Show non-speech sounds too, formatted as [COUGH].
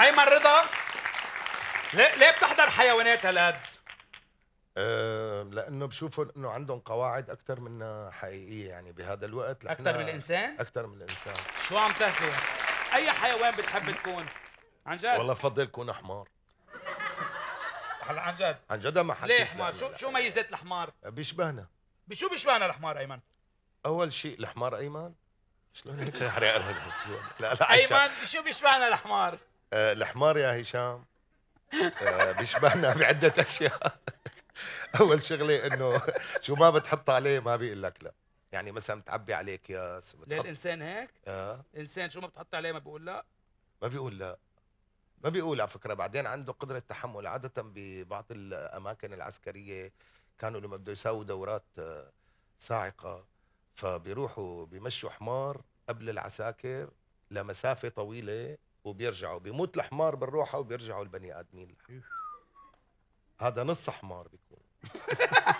ايمن رضا ليه ليه بتحضر حيوانات هالقد؟ أه لانه بشوفهم انه عندهم قواعد اكثر من حقيقيه يعني بهذا الوقت اكثر من الانسان؟ اكثر من الانسان شو عم تحكي؟ اي حيوان بتحب تكون؟ عن جد؟ والله بفضل كون حمار هلا عن جد عن جد ما حكيت ليه حمار؟ شو شو ميزات الحمار؟ بيشبهنا بشو بيشبهنا الحمار ايمن؟ اول شيء الحمار ايمن شلون هيك حريق [LAUGHS] يعني لا لا ايمن شو بيشبهنا الحمار؟ آه، الحمار يا هشام آه، بيشبهنا بعدة أشياء [LAUGHS] أول شغلة إنه شو ما بتحط عليه ما بيقول لك لا يعني مثلا بتعبي عليه أكياس بتحط... الإنسان هيك؟ آه الإنسان شو ما بتحط عليه ما بيقول لا؟ ما بيقول لا ما بيقول على فكرة بعدين عنده قدرة تحمل عادة ببعض الأماكن العسكرية كانوا لما بده يساووا دورات صاعقة آه، فبيروحوا بيمشوا حمار قبل العساكر لمسافة طويلة وبيرجعوا بيموت الحمار بالروحه وبيرجعوا البني ادمين هذا نص حمار بيكون [LAUGHS]